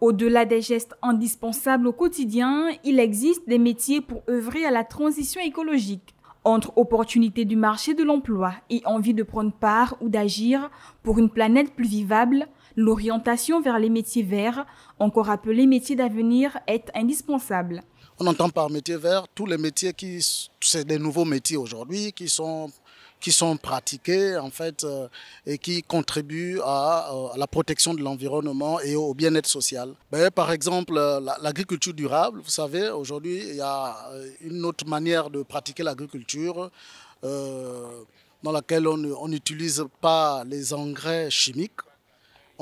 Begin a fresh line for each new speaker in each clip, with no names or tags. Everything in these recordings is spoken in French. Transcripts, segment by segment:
Au-delà des gestes indispensables au quotidien, il existe des métiers pour œuvrer à la transition écologique. Entre opportunités du marché de l'emploi et envie de prendre part ou d'agir pour une planète plus vivable, l'orientation vers les métiers verts, encore appelés métiers d'avenir, est indispensable.
On entend par métier vert tous les métiers qui, c'est des nouveaux métiers aujourd'hui qui sont qui sont pratiqués en fait euh, et qui contribuent euh, à, la protection de l'environnement et au bien-être social. Ben, par exemple, euh, l'agriculture durable, vous savez, aujourd'hui il y a une autre manière de pratiquer l'agriculture dans laquelle on n'utilise pas les engrais chimiques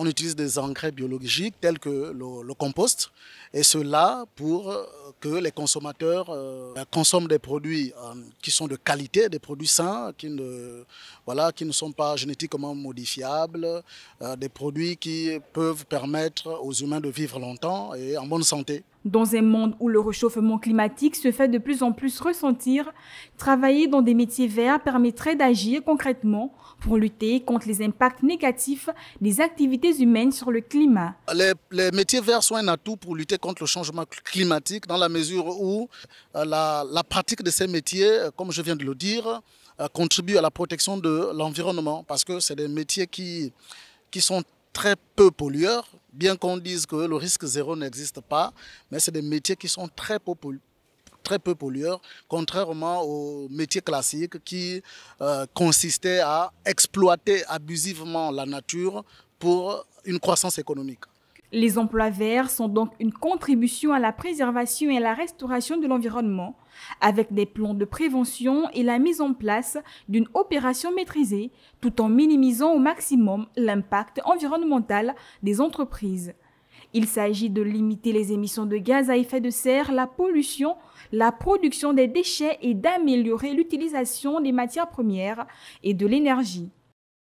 on utilise des engrais biologiques tels que le, compost, et cela pour euh, que les consommateurs euh, consomment des produits euh, qui sont de qualité, des produits sains, qui ne, voilà, qui ne sont pas génétiquement modifiables, des produits qui peuvent permettre aux humains de vivre longtemps et en bonne santé.
Dans un monde où le réchauffement climatique se fait de plus en plus ressentir, travailler dans des métiers verts permettrait d'agir concrètement pour lutter contre les impacts négatifs des activités humaines sur le climat.
Les, métiers verts sont un atout pour lutter contre le changement climatique dans la mesure où euh, la, pratique de ces métiers, euh, comme je viens de le dire, euh, contribue à la protection de l'environnement parce que c'est des métiers qui, qui sont très peu pollueurs, bien qu'on dise que le risque zéro n'existe pas, mais c'est des métiers qui sont très peu pollueurs peu pollueurs, contrairement aux métiers classiques qui euh, consistaient à exploiter abusivement la nature pour une croissance économique. Les emplois
verts sont donc une contribution à la préservation et à la restauration de l'environnement, avec des plans de prévention et la mise en place d'une opération maîtrisée, tout en minimisant au maximum l'impact environnemental des entreprises. Il s'agit de limiter les émissions de gaz à effet de serre, la pollution, la production des déchets et d'améliorer l'utilisation des matières premières et de l'énergie.